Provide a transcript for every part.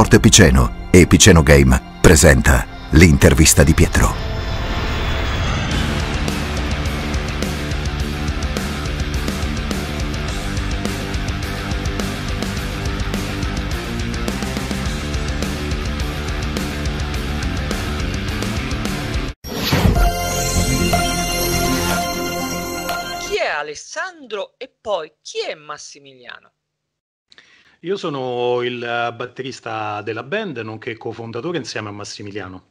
Sport Epiceno e Epiceno Game presenta l'intervista di Pietro. Chi è Alessandro e poi chi è Massimiliano? Io sono il eh, batterista della band, nonché cofondatore insieme a Massimiliano.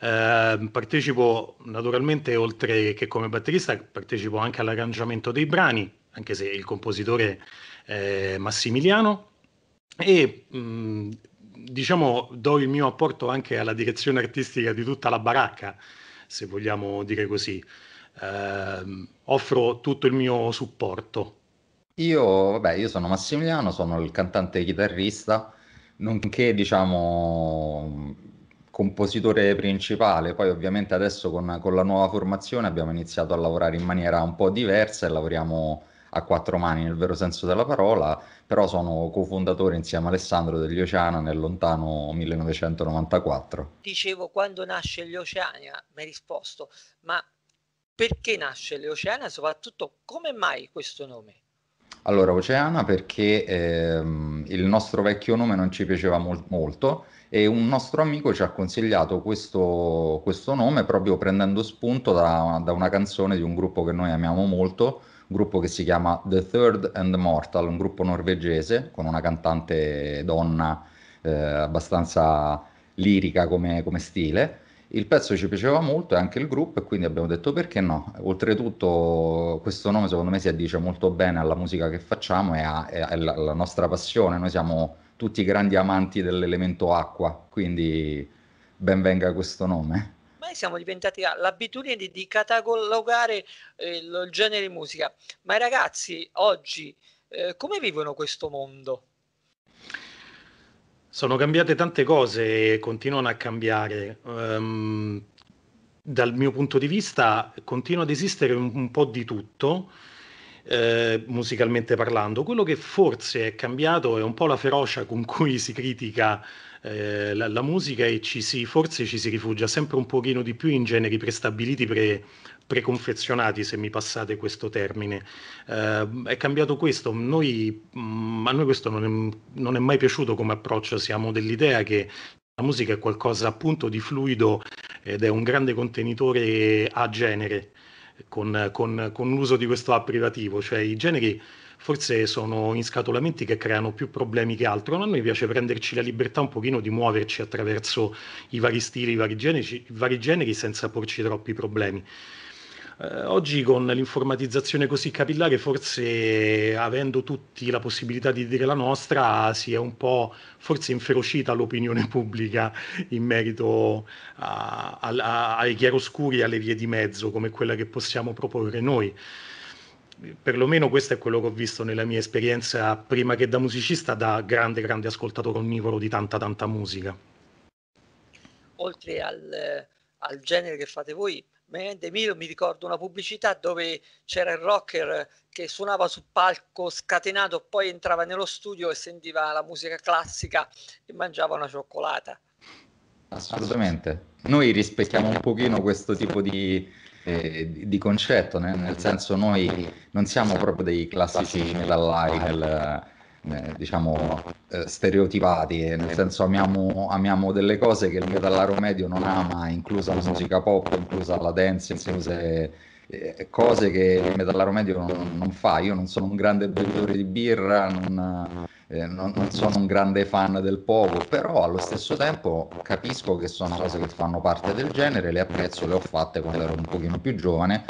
Eh, partecipo naturalmente, oltre che come batterista, partecipo anche all'arrangiamento dei brani, anche se il compositore è Massimiliano. E mh, mm, diciamo do il mio apporto anche alla direzione artistica di tutta la baracca, se vogliamo dire così. Eh, offro tutto il mio supporto io, vabbè, io sono Massimiliano, sono il cantante chitarrista, nonché, diciamo, compositore principale. Poi ovviamente adesso con, con la nuova formazione abbiamo iniziato a lavorare in maniera un po' diversa e lavoriamo a quattro mani nel vero senso della parola, però sono cofondatore insieme a Alessandro degli Oceana nel lontano 1994. Dicevo quando nasce gli Oceania, mi hai risposto, ma perché nasce gli Oceana e soprattutto come mai questo nome? Allora, Oceana perché ehm, il nostro vecchio nome non ci piaceva mol- molto e un nostro amico ci ha consigliato questo, questo nome proprio prendendo spunto da, da, una canzone di un gruppo che noi amiamo molto, un gruppo che si chiama The Third and Mortal, un gruppo norvegese con una cantante donna eh, abbastanza lirica come, come stile il pezzo ci piaceva molto e anche il gruppo e quindi abbiamo detto perché no. Oltretutto questo nome secondo me si addice molto bene alla musica che facciamo e alla nostra passione. Noi siamo tutti grandi amanti dell'elemento acqua, quindi ben venga questo nome. Ma siamo diventati l'abitudine di, di catalogare eh, il genere di musica, ma i ragazzi oggi eh, come vivono questo mondo? Sono cambiate tante cose e continuano a cambiare. Um, dal mio punto di vista continua ad esistere un, un po' di tutto, eh, musicalmente parlando. Quello che forse è cambiato è un po' la ferocia con cui si critica eh, la, la, musica e ci si, forse ci si rifugia sempre un pochino di più in generi prestabiliti, pre, preconfezionati, se mi passate questo termine. Eh, è cambiato questo, noi, mh, a noi questo non è, non è mai piaciuto come approccio, siamo dell'idea che la musica è qualcosa appunto di fluido ed è un grande contenitore a genere, con, con, con l'uso di questo app privativo, cioè i generi forse sono in scatolamenti che creano più problemi che altro. A noi piace prenderci la libertà un pochino di muoverci attraverso i vari stili, i vari generi, i vari generi senza porci troppi problemi. Eh, oggi con l'informatizzazione così capillare, forse avendo tutti la possibilità di dire la nostra, si è un po' forse inferocita l'opinione pubblica in merito a, a, a, ai chiaroscuri e alle vie di mezzo come quella che possiamo proporre noi perlomeno questo è quello che ho visto nella mia esperienza prima che da musicista, da grande, grande ascoltatore onnivoro di tanta, tanta musica. Oltre al, al genere che fate voi, veramente Miro mi ricordo una pubblicità dove c'era il rocker che suonava sul palco scatenato, poi entrava nello studio e sentiva la musica classica e mangiava una cioccolata. Assolutamente. Noi rispecchiamo un pochino questo tipo di, eh, di concetto, né? nel senso noi non siamo proprio dei classici metallari nel eh, diciamo eh, stereotipati, eh, nel senso amiamo, amiamo, delle cose che il metallaro medio non ama, inclusa la musica pop, inclusa la dance, incluse eh, cose che il metallaro medio non, non, fa. Io non sono un grande bevitore di birra, non, non, non, sono un grande fan del pop, però allo stesso tempo capisco che sono cose che fanno parte del genere, le apprezzo, le ho fatte quando ero un pochino più giovane,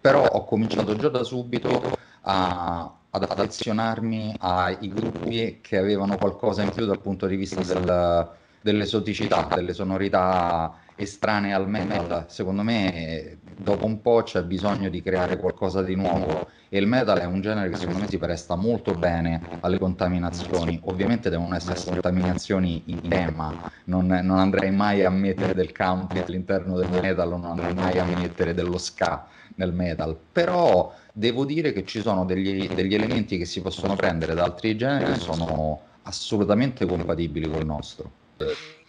però ho cominciato già da subito a ad affezionarmi ai gruppi che avevano qualcosa in più dal punto di vista del, dell'esoticità, delle sonorità estranee al metal. Secondo me dopo un po' c'è bisogno di creare qualcosa di nuovo e il metal è un genere che secondo me si presta molto bene alle contaminazioni. Ovviamente devono essere contaminazioni in tema, non, non andrei mai a mettere del country all'interno del metal, non andrei mai a mettere dello ska nel metal, però Devo dire che ci sono degli, degli elementi che si possono prendere da altri generi che sono assolutamente compatibili con il nostro.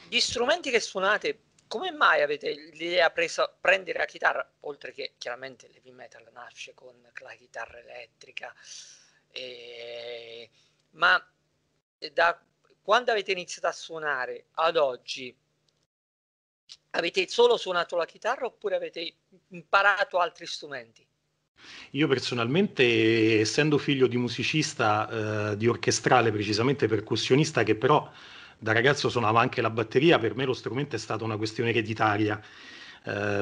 Gli strumenti che suonate, come mai avete l'idea presa prendere la chitarra, oltre che chiaramente l'heavy metal nasce con la chitarra elettrica, e... Eh, ma da quando avete iniziato a suonare ad oggi, avete solo suonato la chitarra oppure avete imparato altri strumenti? Io personalmente, essendo figlio di musicista, eh, di orchestrale, precisamente percussionista, che però da ragazzo suonava anche la batteria, per me lo strumento è stata una questione ereditaria. Eh,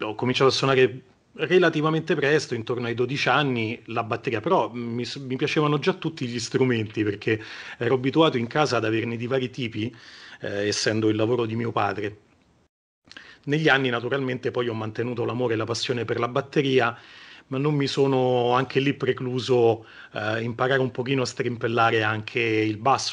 ho cominciato a suonare relativamente presto, intorno ai 12 anni, la batteria, però mi, mi, piacevano già tutti gli strumenti perché ero abituato in casa ad averne di vari tipi, eh, essendo il lavoro di mio padre. Negli anni naturalmente poi ho mantenuto l'amore e la passione per la batteria, ma non mi sono anche lì precluso eh, imparare un pochino a strimpellare anche il basso,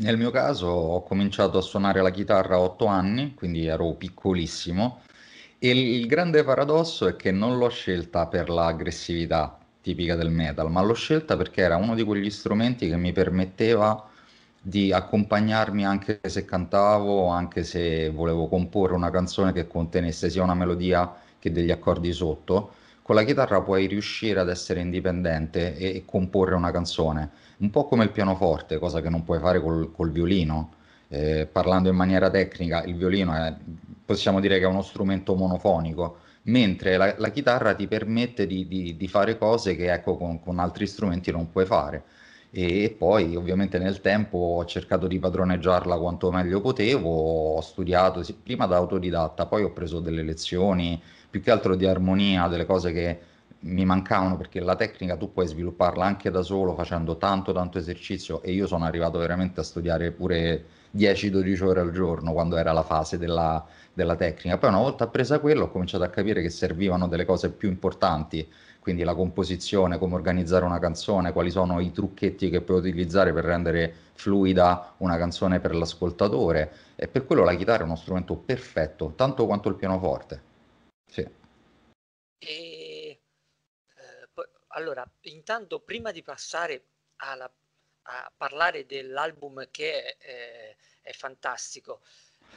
Nel mio caso ho cominciato a suonare la chitarra a otto anni, quindi ero piccolissimo, e il grande paradosso è che non l'ho scelta per l'aggressività tipica del metal, ma l'ho scelta perché era uno di quegli strumenti che mi permetteva di accompagnarmi anche se cantavo, anche se volevo comporre una canzone che contenesse sia una melodia che degli accordi sotto con la chitarra puoi riuscire ad essere indipendente e, e comporre una canzone, un po' come il pianoforte, cosa che non puoi fare col, col violino. Eh, parlando in maniera tecnica, il violino è, possiamo dire che è uno strumento monofonico, mentre la, la chitarra ti permette di, di, di fare cose che ecco, con, con, altri strumenti non puoi fare. E, e poi ovviamente nel tempo ho cercato di padroneggiarla quanto meglio potevo, ho studiato prima da autodidatta, poi ho preso delle lezioni, più che altro di armonia, delle cose che mi mancavano perché la tecnica tu puoi svilupparla anche da solo facendo tanto tanto esercizio e io sono arrivato veramente a studiare pure 10-12 ore al giorno quando era la fase della, della tecnica. Poi una volta appresa quello ho cominciato a capire che servivano delle cose più importanti, quindi la composizione, come organizzare una canzone, quali sono i trucchetti che puoi utilizzare per rendere fluida una canzone per l'ascoltatore e per quello la chitarra è uno strumento perfetto, tanto quanto il pianoforte. Sì. E, eh, poi, allora, intanto prima di passare alla, a parlare dell'album che eh, è fantastico,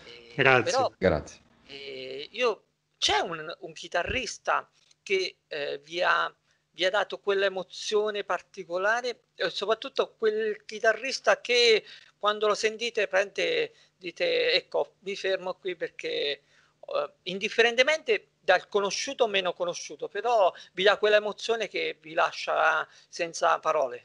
eh, grazie. Però, grazie. Eh, io, c'è un, un chitarrista che eh, vi ha vi ha dato quell'emozione particolare e soprattutto quel chitarrista che quando lo sentite prende, dite ecco mi fermo qui perché uh, indifferentemente dal conosciuto meno conosciuto, però vi dà quella emozione che vi lascia senza parole.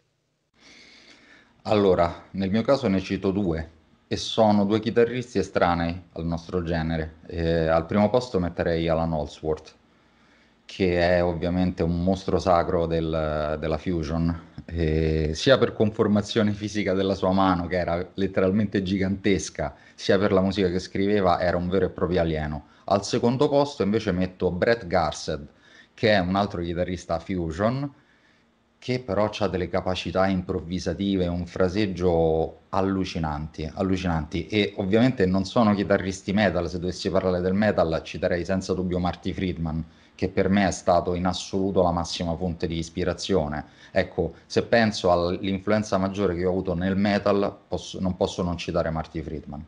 Allora, nel mio caso ne cito due e sono due chitarristi estranei al nostro genere. E al primo posto metterei Alan Holsworth, che è ovviamente un mostro sacro del, della fusion, eh, sia per conformazione fisica della sua mano, che era letteralmente gigantesca, sia per la musica che scriveva, era un vero e proprio alieno. Al secondo posto invece metto Brett Garsed, che è un altro chitarrista fusion, che però ha delle capacità improvvisative, un fraseggio allucinanti, allucinanti. E ovviamente non sono chitarristi metal, se dovessi parlare del metal citerei senza dubbio Marty Friedman, che per me è stato in assoluto la massima fonte di ispirazione. Ecco, se penso all'influenza maggiore che ho avuto nel metal, posso, non posso non citare Marty Friedman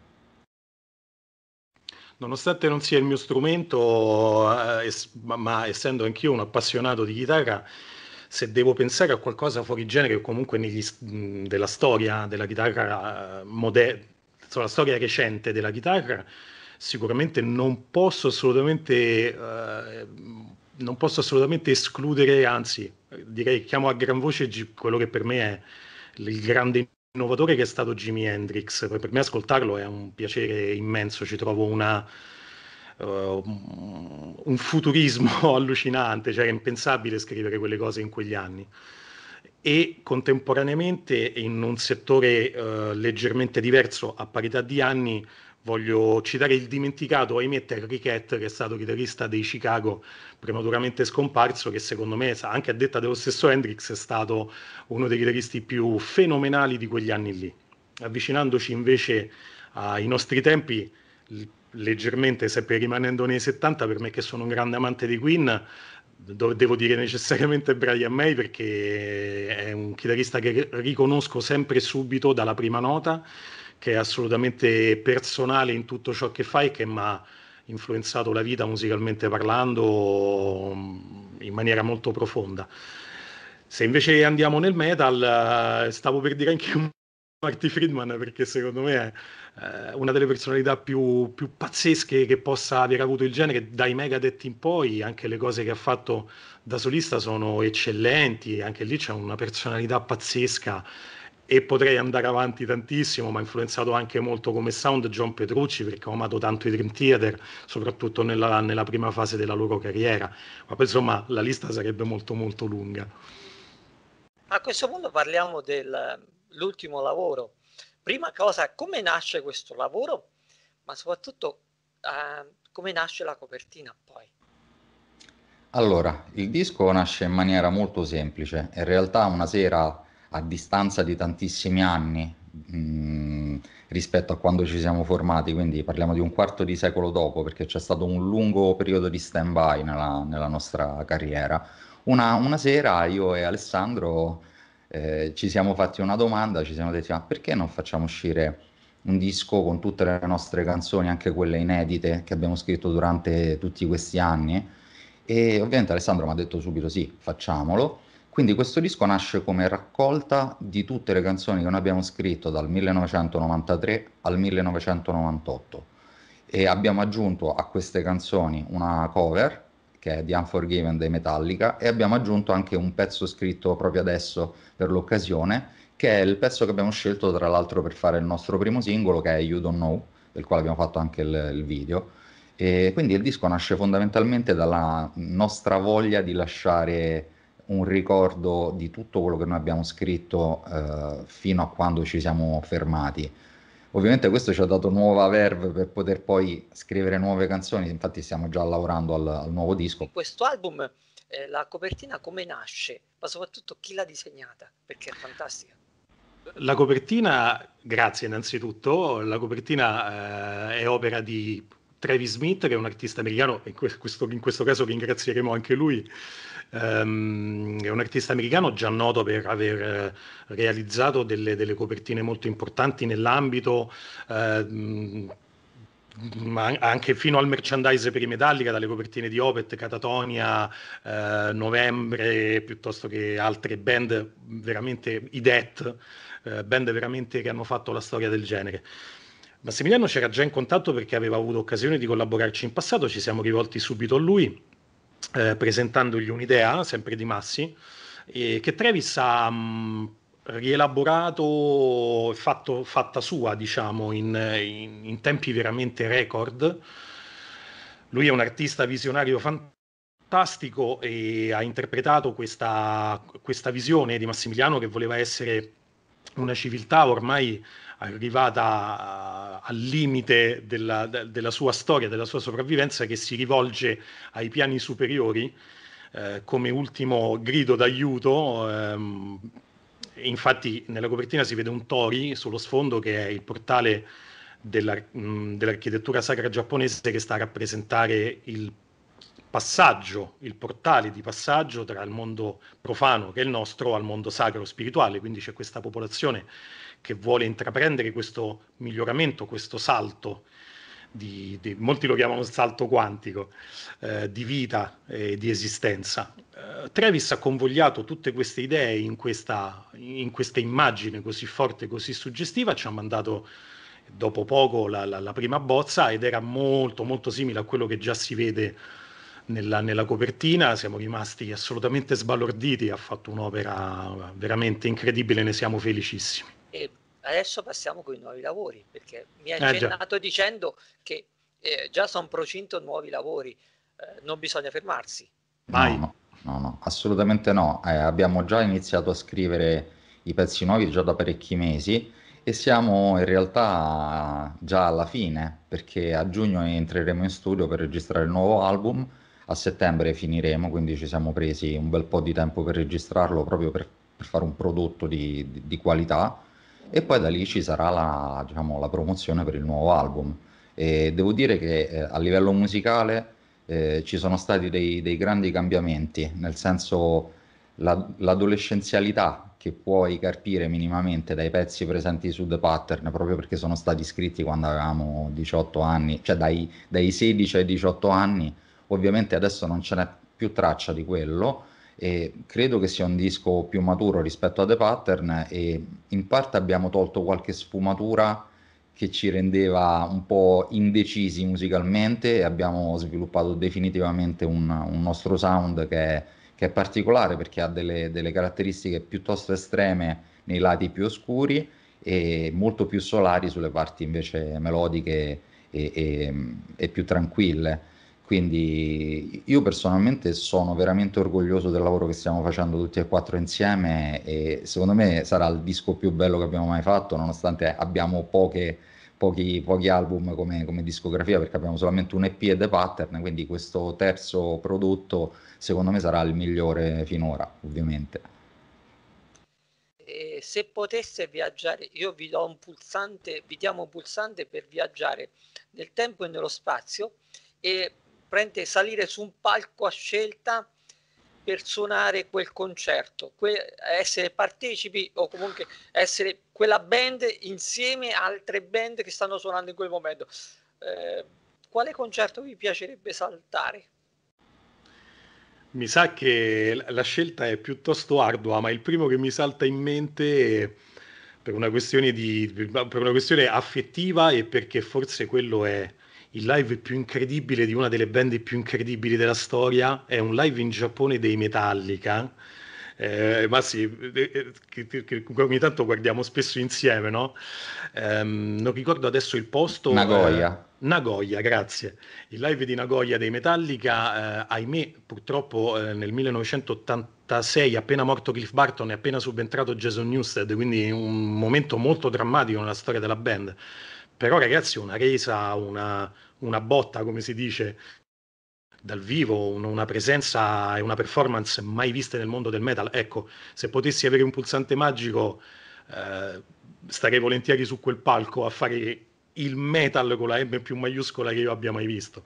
nonostante non sia il mio strumento, eh, ma, essendo anch'io un appassionato di chitarra, se devo pensare a qualcosa fuori genere o comunque negli, della storia della chitarra eh, moderna, la storia recente della chitarra, sicuramente non posso assolutamente, eh, non posso assolutamente escludere, anzi direi chiamo a gran voce quello che per me è il grande innovatore che è stato Jimi Hendrix. Per me ascoltarlo è un piacere immenso, ci trovo una, uh, un futurismo allucinante, cioè era impensabile scrivere quelle cose in quegli anni. E contemporaneamente, in un settore uh, leggermente diverso, a parità di anni, voglio citare il dimenticato Aimet Enriquet, che è stato chitarrista dei Chicago prematuramente scomparso, che secondo me, anche a detta dello stesso Hendrix, è stato uno dei chitarristi più fenomenali di quegli anni lì. Avvicinandoci invece ai nostri tempi, leggermente, sempre rimanendo nei 70, per me che sono un grande amante di Queen, devo dire necessariamente Brian May perché è un chitarrista che riconosco sempre subito dalla prima nota che è assolutamente personale in tutto ciò che fai, che mi ha influenzato la vita musicalmente parlando mm, in maniera molto profonda. Se invece andiamo nel metal, eh, stavo per dire anche Marty Friedman perché secondo me è eh, una delle personalità più, più, pazzesche che possa aver avuto il genere dai Megadeth in poi, anche le cose che ha fatto da solista sono eccellenti, anche lì c'è una personalità pazzesca e potrei andare avanti tantissimo, ma ha influenzato anche molto come sound John Petrucci perché ho amato tanto i Dream Theater, soprattutto nella, nella prima fase della loro carriera. Ma poi insomma la lista sarebbe molto molto lunga. A questo punto parliamo dell'ultimo lavoro. Prima cosa, come nasce questo lavoro, ma soprattutto eh, come nasce la copertina poi? Allora, il disco nasce in maniera molto semplice. In realtà una sera a distanza di tantissimi anni mh, mm, rispetto a quando ci siamo formati, quindi parliamo di un quarto di secolo dopo, perché c'è stato un lungo periodo di stand-by nella, nella nostra carriera. Una, una, sera io e Alessandro eh, ci siamo fatti una domanda, ci siamo detti ma perché non facciamo uscire un disco con tutte le nostre canzoni, anche quelle inedite che abbiamo scritto durante tutti questi anni? E ovviamente Alessandro mi ha detto subito sì, facciamolo. Quindi questo disco nasce come raccolta di tutte le canzoni che noi abbiamo scritto dal 1993 al 1998 e abbiamo aggiunto a queste canzoni una cover che è di Unforgiven dei Metallica e abbiamo aggiunto anche un pezzo scritto proprio adesso per l'occasione che è il pezzo che abbiamo scelto tra l'altro per fare il nostro primo singolo che è You Don't Know del quale abbiamo fatto anche il, il video e quindi il disco nasce fondamentalmente dalla nostra voglia di lasciare un ricordo di tutto quello che noi abbiamo scritto eh, fino a quando ci siamo fermati. Ovviamente questo ci ha dato nuova verve per poter poi scrivere nuove canzoni, infatti stiamo già lavorando al, al nuovo disco. In questo album eh, la copertina come nasce, ma soprattutto chi l'ha disegnata, perché è fantastica. La copertina, grazie innanzitutto, la copertina eh, è opera di Travis Smith, che è un artista americano, in questo, in questo caso ringrazieremo anche lui, Um, è un artista americano già noto per aver eh, realizzato delle, delle, copertine molto importanti nell'ambito. Uh, ma anche fino al merchandise per i Metallica, dalle copertine di Opet, Catatonia, eh, Novembre, piuttosto che altre band veramente, i Death, eh, band veramente che hanno fatto la storia del genere. Massimiliano c'era già in contatto perché aveva avuto occasione di collaborarci in passato, ci siamo rivolti subito a lui eh, presentandogli un'idea, sempre di Massi, eh, che Travis ha mh, mm, rielaborato fatto, fatta sua, diciamo, in, in, in tempi veramente record. Lui è un artista visionario fantastico e ha interpretato questa, questa, visione di Massimiliano che voleva essere una civiltà ormai arrivata eh, al limite della, della, sua storia, della sua sopravvivenza, che si rivolge ai piani superiori eh, come ultimo grido d'aiuto. Ehm, infatti nella copertina si vede un tori sullo sfondo che è il portale della, mh, dell'architettura sacra giapponese che sta a rappresentare il passaggio, il portale di passaggio tra il mondo profano che è il nostro al mondo sacro spirituale, quindi c'è questa popolazione che vuole intraprendere questo miglioramento, questo salto. Di, di, molti lo chiamano salto quantico eh, di vita e di esistenza. Eh, Travis ha convogliato tutte queste idee in questa, in questa, immagine così forte, così suggestiva, ci ha mandato dopo poco la, la, la prima bozza ed era molto molto simile a quello che già si vede nella, nella, copertina, siamo rimasti assolutamente sbalorditi, ha fatto un'opera veramente incredibile, ne siamo felicissimi. E adesso passiamo con i nuovi lavori, perché mi hai eh, accennato eh, dicendo che eh, già sono procinto nuovi lavori, eh, non bisogna fermarsi. Vai. No, no, no assolutamente no. Eh, abbiamo già iniziato a scrivere i pezzi nuovi già da parecchi mesi e siamo in realtà già alla fine, perché a giugno entreremo in studio per registrare il nuovo album a settembre finiremo, quindi ci siamo presi un bel po' di tempo per registrarlo proprio per, per fare un prodotto di, di, di, qualità e poi da lì ci sarà la, diciamo, la promozione per il nuovo album. E devo dire che eh, a livello musicale eh, ci sono stati dei, dei, grandi cambiamenti, nel senso la, l'adolescenzialità che puoi carpire minimamente dai pezzi presenti su The Pattern, proprio perché sono stati scritti quando avevamo 18 anni, cioè dai, dai 16 ai 18 anni, ovviamente adesso non ce n'è più traccia di quello e credo che sia un disco più maturo rispetto a The Pattern e in parte abbiamo tolto qualche sfumatura che ci rendeva un po' indecisi musicalmente e abbiamo sviluppato definitivamente un, un nostro sound che è, che è, particolare perché ha delle, delle caratteristiche piuttosto estreme nei lati più oscuri e molto più solari sulle parti invece melodiche e, e, e più tranquille quindi io personalmente sono veramente orgoglioso del lavoro che stiamo facendo tutti e quattro insieme e secondo me sarà il disco più bello che abbiamo mai fatto, nonostante abbiamo poche, pochi, pochi album come, come, discografia, perché abbiamo solamente un EP e The Pattern, quindi questo terzo prodotto secondo me sarà il migliore finora, ovviamente. se potesse viaggiare, io vi do un pulsante, vi diamo un pulsante per viaggiare nel tempo e nello spazio e prende salire su un palco a scelta per suonare quel concerto, que- essere partecipi o comunque essere quella band insieme a altre band che stanno suonando in quel momento. Eh, quale concerto vi piacerebbe saltare? Mi sa che la scelta è piuttosto ardua, ma il primo che mi salta in mente è per una questione, di, per una questione affettiva e perché forse quello è il live più incredibile di una delle band più incredibili della storia è un live in Giappone dei Metallica. Eh, ma sì, eh, eh che, che, ogni tanto guardiamo spesso insieme, no? Eh, non ricordo adesso il posto. Nagoya. Eh, Nagoya, grazie. Il live di Nagoya dei Metallica, eh, ahimè, purtroppo nel 1986, appena morto Cliff Barton, è appena subentrato Jason Newsted, quindi un momento molto drammatico nella storia della band però ragazzi una resa, una, una botta come si dice dal vivo, una presenza e una performance mai viste nel mondo del metal. Ecco, se potessi avere un pulsante magico, eh, starei volentieri su quel palco a fare il metal con la M più maiuscola che io abbia mai visto.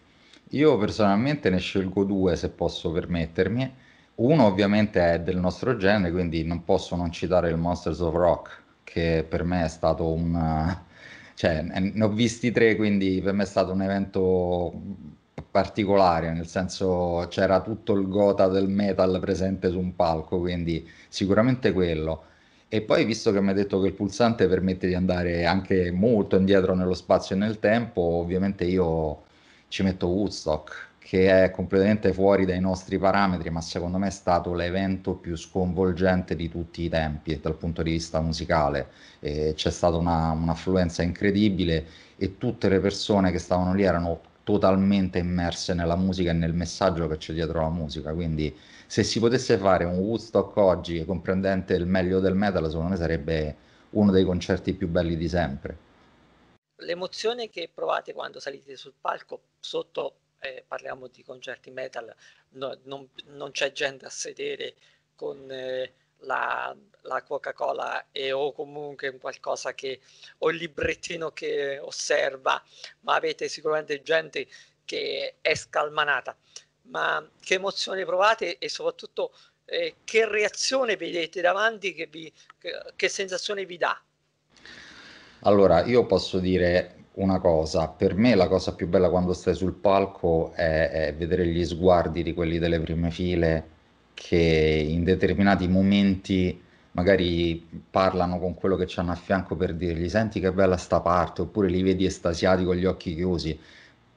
Io personalmente ne scelgo due se posso permettermi. Uno ovviamente è del nostro genere, quindi non posso non citare il Monsters of Rock, che per me è stato un cioè, ne ho visti tre, quindi per me è stato un evento particolare, nel senso c'era tutto il gota del metal presente su un palco, quindi sicuramente quello. E poi, visto che mi hai detto che il pulsante permette di andare anche molto indietro nello spazio e nel tempo, ovviamente io ci metto Woodstock che è completamente fuori dai nostri parametri, ma secondo me è stato l'evento più sconvolgente di tutti i tempi dal punto di vista musicale. Eh, c'è stata una, un'affluenza incredibile e tutte le persone che stavano lì erano totalmente immerse nella musica e nel messaggio che c'è dietro la musica. Quindi se si potesse fare un Woodstock oggi comprendente il meglio del metal, secondo me sarebbe uno dei concerti più belli di sempre. L'emozione che provate quando salite sul palco sotto eh, parliamo di concerti metal, no, non, non, c'è gente a sedere con eh, la, la, Coca-Cola e, o comunque un qualcosa che, o il librettino che osserva, ma avete sicuramente gente che è scalmanata. Ma che emozioni provate e soprattutto eh, che reazione vedete davanti, che, vi, che, che sensazione vi dà? Allora, io posso dire una cosa, per me la cosa più bella quando stai sul palco è, è vedere gli sguardi di quelli delle prime file che in determinati momenti magari parlano con quello che c'hanno a fianco per dirgli senti che bella sta parte oppure li vedi estasiati con gli occhi chiusi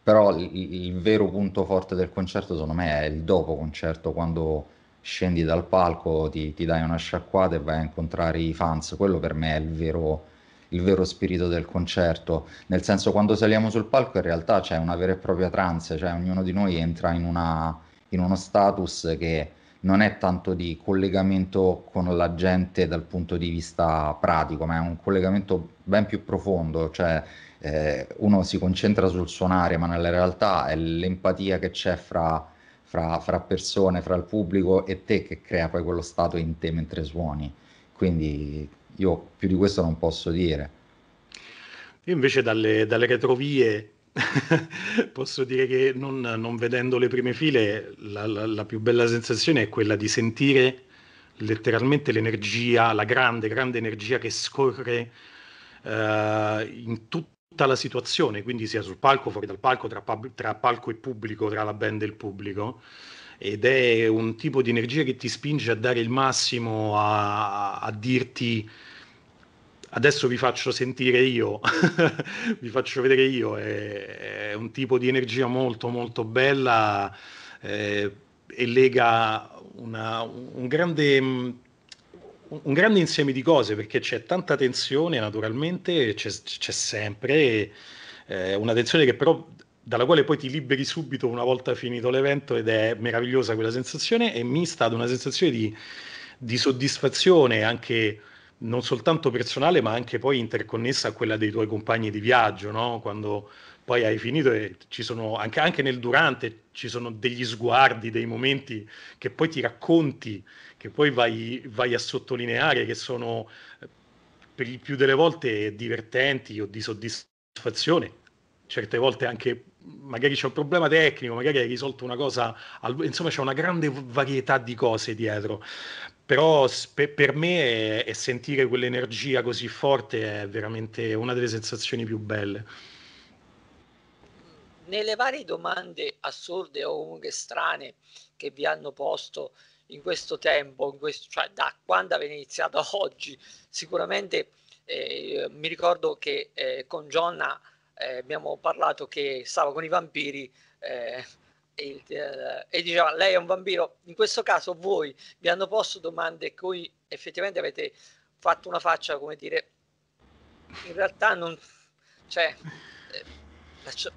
però il, il vero punto forte del concerto secondo me è il dopo concerto quando scendi dal palco ti, ti dai una sciacquata e vai a incontrare i fans quello per me è il vero il vero spirito del concerto, nel senso quando saliamo sul palco in realtà c'è una vera e propria trance, cioè ognuno di noi entra in, una, in uno status che non è tanto di collegamento con la gente dal punto di vista pratico, ma è un collegamento ben più profondo, cioè eh, uno si concentra sul suonare, ma nella realtà è l'empatia che c'è fra, fra, fra, persone, fra il pubblico e te che crea poi quello stato in te mentre suoni. Quindi io più di questo non posso dire. Io invece dalle, dalle retrovie posso dire che non, non, vedendo le prime file, la, la, la, più bella sensazione è quella di sentire letteralmente l'energia, la grande, grande energia che scorre uh, in tutta la situazione, quindi sia sul palco, fuori dal palco, tra, tra palco e pubblico, tra la band e il pubblico ed è un tipo di energia che ti spinge a dare il massimo, a, a dirti adesso vi faccio sentire io, vi faccio vedere io, è, è, un tipo di energia molto molto bella eh, e lega una, un, grande, un, grande, insieme di cose perché c'è tanta tensione naturalmente, c'è, c'è sempre. Eh, una tensione che però dalla quale poi ti liberi subito una volta finito l'evento ed è meravigliosa quella sensazione e mista ad una sensazione di, di soddisfazione anche non soltanto personale ma anche poi interconnessa a quella dei tuoi compagni di viaggio, no? quando poi hai finito e ci sono anche, anche, nel durante ci sono degli sguardi, dei momenti che poi ti racconti, che poi vai, vai a sottolineare, che sono eh, per il più delle volte divertenti o di soddisfazione, certe volte anche magari c'è un problema tecnico, magari hai risolto una cosa, insomma c'è una grande varietà di cose dietro. Però per me è, sentire quell'energia così forte è veramente una delle sensazioni più belle. Nelle varie domande assurde o comunque strane che vi hanno posto in questo tempo, in questo, cioè da quando avete iniziato a oggi, sicuramente eh, mi ricordo che eh, con Gionna eh, abbiamo parlato che stava con i vampiri eh, e, eh, e, diceva lei è un vampiro. In questo caso voi vi hanno posto domande e voi effettivamente avete fatto una faccia come dire in realtà non... Cioè, lascio... Eh,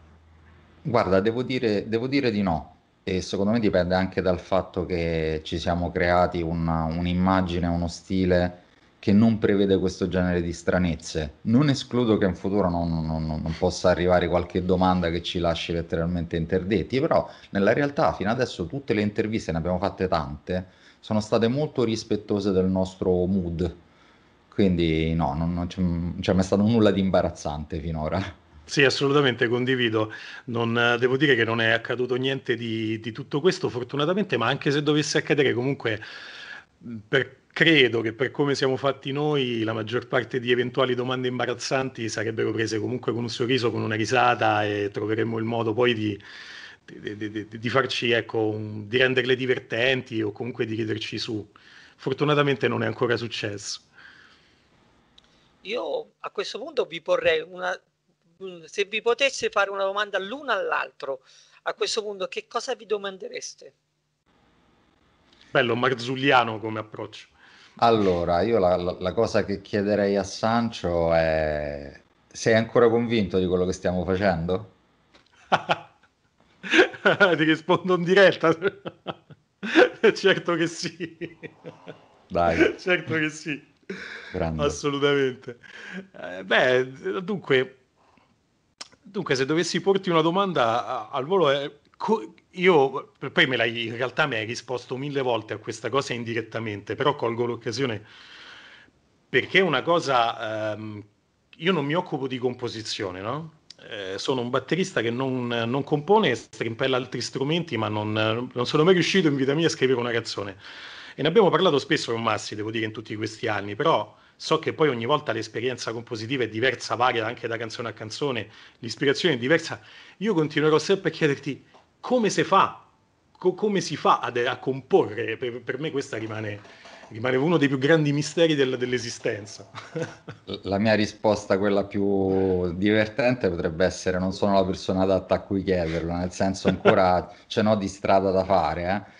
Guarda, devo dire, devo dire di no. E secondo me dipende anche dal fatto che ci siamo creati una, un'immagine, uno stile che non prevede questo genere di stranezze. Non escludo che in futuro non, non, non, possa arrivare qualche domanda che ci lasci letteralmente interdetti, però nella realtà fino adesso tutte le interviste, ne abbiamo fatte tante, sono state molto rispettose del nostro mood, quindi no, non, non c'è, c'è mai stato nulla di imbarazzante finora. Sì, assolutamente condivido. Non, devo dire che non è accaduto niente di, di tutto questo, fortunatamente, ma anche se dovesse accadere comunque per credo che per come siamo fatti noi la maggior parte di eventuali domande imbarazzanti sarebbero prese comunque con un sorriso, con una risata e troveremmo il modo poi di, di, di, di farci, ecco, un, di renderle divertenti o comunque di riderci su. Fortunatamente non è ancora successo. Io a questo punto vi porrei una... se vi potesse fare una domanda l'uno all'altro, a questo punto che cosa vi domandereste? Bello, marzulliano come approccio. Allora, io la, la, cosa che chiederei a Sancio è sei ancora convinto di quello che stiamo facendo? Ti rispondo in diretta. certo che sì. Dai. certo che sì. Grande. Assolutamente. Eh, beh, dunque, dunque, se dovessi porti una domanda al volo è co- io poi me l'hai, in realtà mi hai risposto mille volte a questa cosa indirettamente, però colgo l'occasione perché è una cosa, ehm, io non mi occupo di composizione, no? Eh, sono un batterista che non, non compone strimpella altri strumenti, ma non, non, sono mai riuscito in vita mia a scrivere una canzone. E ne abbiamo parlato spesso con Massi, devo dire, in tutti questi anni, però so che poi ogni volta l'esperienza compositiva è diversa, varia anche da canzone a canzone, l'ispirazione è diversa. Io continuerò sempre a chiederti come si fa? Co- come si fa ad, a comporre? Per, per me questa rimane, rimane, uno dei più grandi misteri del, dell'esistenza. la mia risposta, quella più divertente, potrebbe essere non sono la persona adatta a cui chiederlo, nel senso ancora ce n'ho di strada da fare, eh?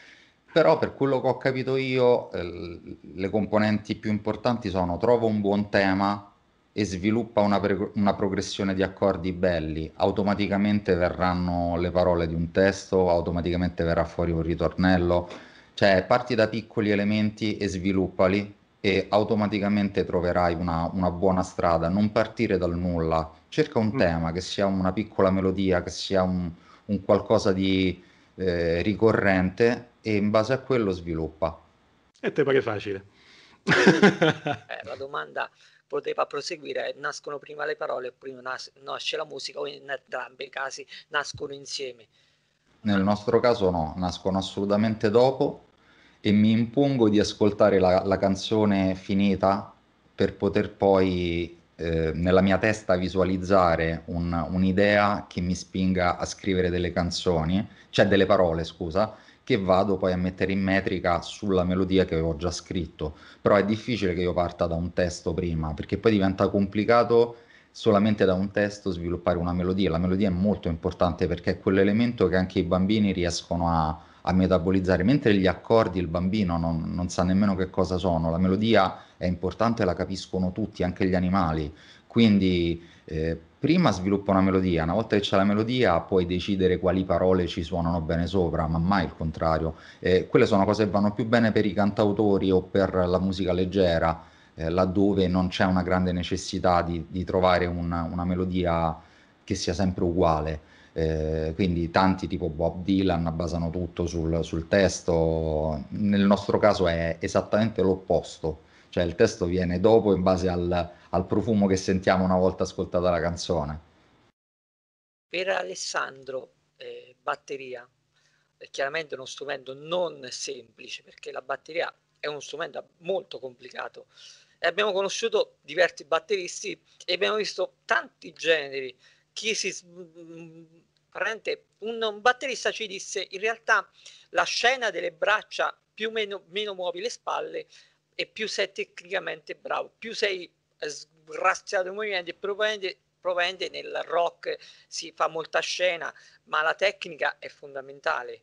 Però per quello che ho capito io, eh, le componenti più importanti sono trovo un buon tema, e sviluppa una, una, progressione di accordi belli, automaticamente verranno le parole di un testo, automaticamente verrà fuori un ritornello, cioè parti da piccoli elementi e sviluppali e automaticamente troverai una, una buona strada, non partire dal nulla, cerca un mm. tema che sia una piccola melodia, che sia un, un qualcosa di eh, ricorrente e in base a quello sviluppa. E te pare facile? eh, la domanda poteva proseguire, nascono prima le parole, prima nas- nasce la musica o in entrambi i casi nascono insieme. Nel nostro caso no, nascono assolutamente dopo e mi impongo di ascoltare la, la canzone finita per poter poi eh, nella mia testa visualizzare un, un'idea che mi spinga a scrivere delle canzoni, cioè delle parole, scusa, che vado poi a mettere in metrica sulla melodia che avevo già scritto. Però è difficile che io parta da un testo prima, perché poi diventa complicato solamente da un testo sviluppare una melodia. La melodia è molto importante perché è quell'elemento che anche i bambini riescono a, a metabolizzare, mentre gli accordi il bambino non, non sa nemmeno che cosa sono, la melodia è importante, la capiscono tutti, anche gli animali, quindi eh, prima sviluppa una melodia, una volta che c'è la melodia puoi decidere quali parole ci suonano bene sopra, ma mai il contrario. Eh, quelle sono cose che vanno più bene per i cantautori o per la musica leggera, eh, laddove non c'è una grande necessità di, di trovare una, una melodia che sia sempre uguale. Eh, quindi tanti tipo Bob Dylan basano tutto sul, sul, testo, nel nostro caso è esattamente l'opposto, cioè il testo viene dopo in base al, al profumo che sentiamo una volta ascoltata la canzone. Per Alessandro, eh, batteria, è chiaramente uno strumento non semplice perché la batteria è uno strumento molto complicato e abbiamo conosciuto diversi batteristi e abbiamo visto tanti generi chi si apparente, un, un batterista ci disse in realtà la scena delle braccia più meno, meno muovi le spalle e più sei tecnicamente bravo, più sei eh, sgraziato i movimenti e probabilmente nel rock si fa molta scena, ma la tecnica è fondamentale.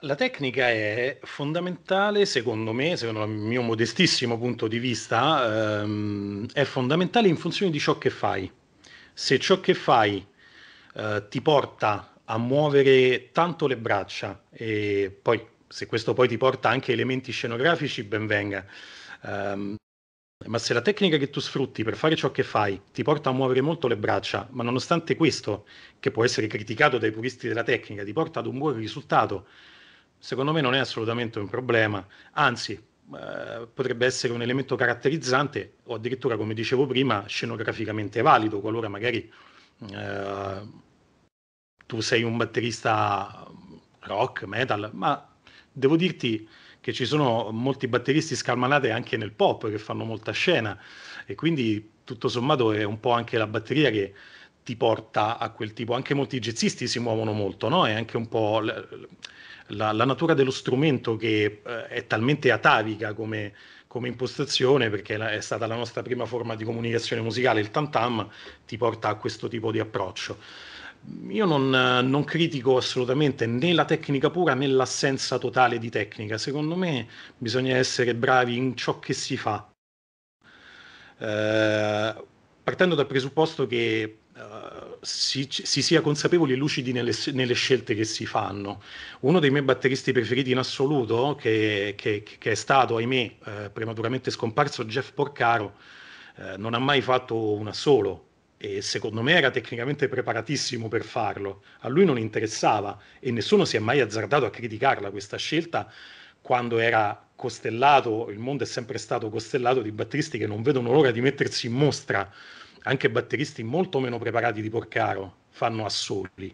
La tecnica è fondamentale, secondo me, secondo il mio modestissimo punto di vista, ehm, è fondamentale in funzione di ciò che fai. Se ciò che fai eh, ti porta a muovere tanto le braccia e poi se questo poi ti porta anche elementi scenografici, ben venga. Um, ma se la tecnica che tu sfrutti per fare ciò che fai ti porta a muovere molto le braccia, ma nonostante questo, che può essere criticato dai puristi della tecnica, ti porta ad un buon risultato, secondo me non è assolutamente un problema, anzi eh, potrebbe essere un elemento caratterizzante o addirittura, come dicevo prima, scenograficamente valido, qualora magari eh, tu sei un batterista rock, metal, ma devo dirti che ci sono molti batteristi scalmanate anche nel pop che fanno molta scena e quindi tutto sommato è un po' anche la batteria che ti porta a quel tipo, anche molti jazzisti si muovono molto, no? È anche un po' la, la, la natura dello strumento che eh, è talmente atavica come, come impostazione, perché è stata la nostra prima forma di comunicazione musicale, il tantam, ti porta a questo tipo di approccio io non, eh, non, critico assolutamente né la tecnica pura né l'assenza totale di tecnica. Secondo me bisogna essere bravi in ciò che si fa. Eh, partendo dal presupposto che Uh, si, si, sia consapevoli e lucidi nelle, nelle, scelte che si fanno. Uno dei miei batteristi preferiti in assoluto, che, che, che è stato, ahimè, eh, prematuramente scomparso, Jeff Porcaro, eh, non ha mai fatto una solo e secondo me era tecnicamente preparatissimo per farlo. A lui non interessava e nessuno si è mai azzardato a criticarla questa scelta quando era costellato, il mondo è sempre stato costellato di batteristi che non vedono l'ora di mettersi in mostra, anche batteristi molto meno preparati di Porcaro fanno assoli.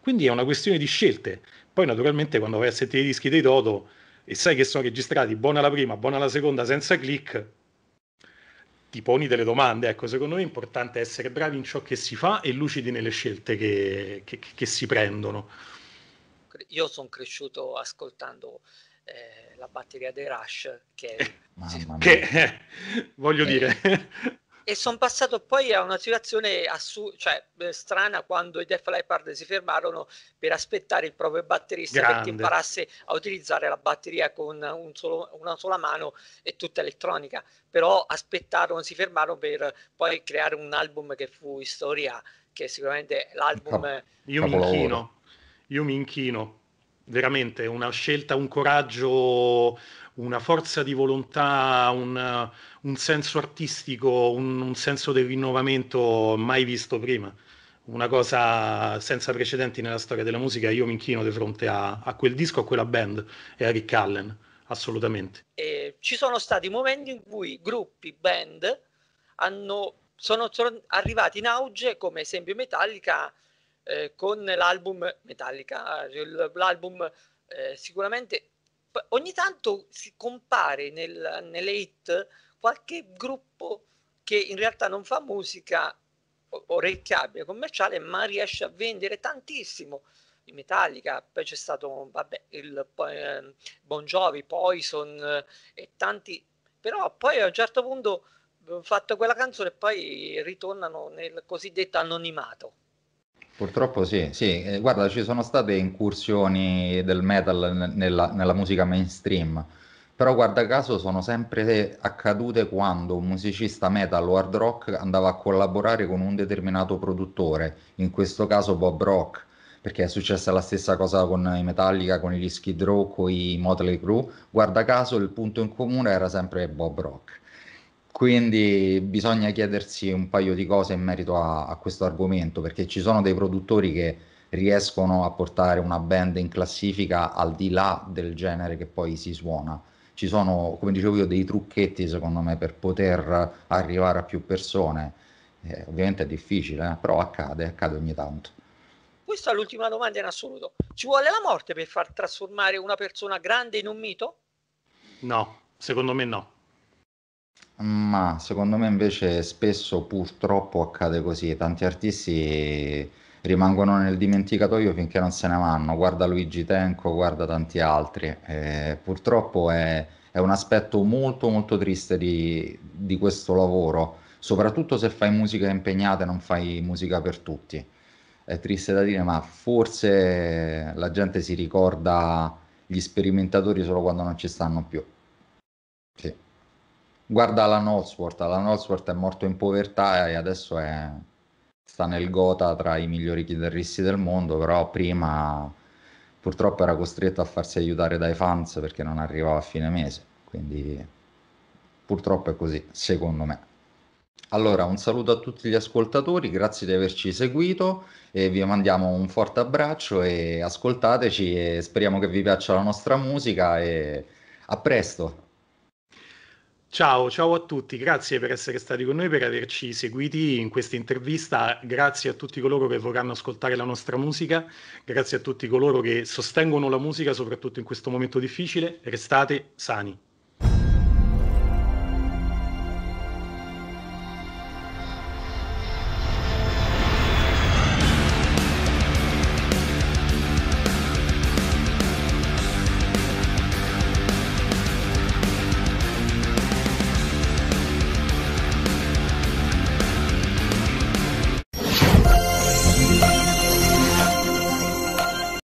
Quindi è una questione di scelte. Poi naturalmente quando vai a sentire i dischi dei Toto e sai che sono registrati buona la prima, buona la seconda senza click, ti poni delle domande. Ecco, secondo me è importante essere bravi in ciò che si fa e lucidi nelle scelte che, che, che si prendono. Io sono cresciuto ascoltando eh, la batteria dei Rush, che, eh, che eh, voglio eh. dire, e sono passato poi a una situazione assu- cioè, eh, strana quando i Def Leppard si fermarono per aspettare il proprio batterista Grande. perché imparasse a utilizzare la batteria con un solo, una sola mano e tutta elettronica. Però aspettarono, si fermarono per poi creare un album che fu storia, che sicuramente l'album... No, io mi inchino, io mi inchino veramente una scelta, un coraggio, una forza di volontà, un, un senso artistico, un, un, senso del rinnovamento mai visto prima. Una cosa senza precedenti nella storia della musica. Io mi inchino di fronte a, a quel disco, a quella band e a Rick Allen, assolutamente. Eh, ci sono stati momenti in cui gruppi, band hanno, sono, sono arrivati in auge, come esempio Metallica, eh, con l'album Metallica, l'album eh, sicuramente ogni tanto si compare nel, nelle hit qualche gruppo che in realtà non fa musica orecchiabile, commerciale, ma riesce a vendere tantissimo. In Metallica, poi c'è stato vabbè, il ehm, Bon Jovi, Poison eh, e tanti, però poi a un certo punto fatto quella canzone e poi ritornano nel cosiddetto anonimato. Purtroppo sì, sì. Eh, guarda, ci sono state incursioni del metal nella, nella, musica mainstream, però guarda caso sono sempre accadute quando un musicista metal o hard rock andava a collaborare con un determinato produttore, in questo caso Bob Rock, perché è successa la stessa cosa con i Metallica, con gli Skid Row, con i Motley Crue, guarda caso il punto in comune era sempre Bob Rock. Quindi bisogna chiedersi un paio di cose in merito a, a questo argomento, perché ci sono dei produttori che riescono a portare una band in classifica al di là del genere che poi si suona. Ci sono, come dicevo io, dei trucchetti secondo me per poter arrivare a più persone. Eh, ovviamente è difficile, eh, però accade, accade ogni tanto. Questa è l'ultima domanda in assoluto. Ci vuole la morte per far trasformare una persona grande in un mito? No, secondo me no. Ma secondo me invece spesso purtroppo accade così, tanti artisti rimangono nel dimenticatoio finché non se ne vanno, guarda Luigi Tenco, guarda tanti altri, eh, purtroppo è, è, un aspetto molto molto triste di, di questo lavoro, soprattutto se fai musica impegnata e non fai musica per tutti, è triste da dire ma forse la gente si ricorda gli sperimentatori solo quando non ci stanno più. Sì. Guarda la Nosworth, la Nosworth è morto in povertà e adesso è, sta nel gota tra i migliori chitarristi del mondo, però prima purtroppo era costretto a farsi aiutare dai fans perché non arrivava a fine mese, quindi purtroppo è così, secondo me. Allora, un saluto a tutti gli ascoltatori, grazie di averci seguito e vi mandiamo un forte abbraccio e ascoltateci e speriamo che vi piaccia la nostra musica e a presto! Ciao, ciao a tutti, grazie per essere stati con noi, per averci seguiti in questa intervista, grazie a tutti coloro che vorranno ascoltare la nostra musica, grazie a tutti coloro che sostengono la musica soprattutto in questo momento difficile, restate sani.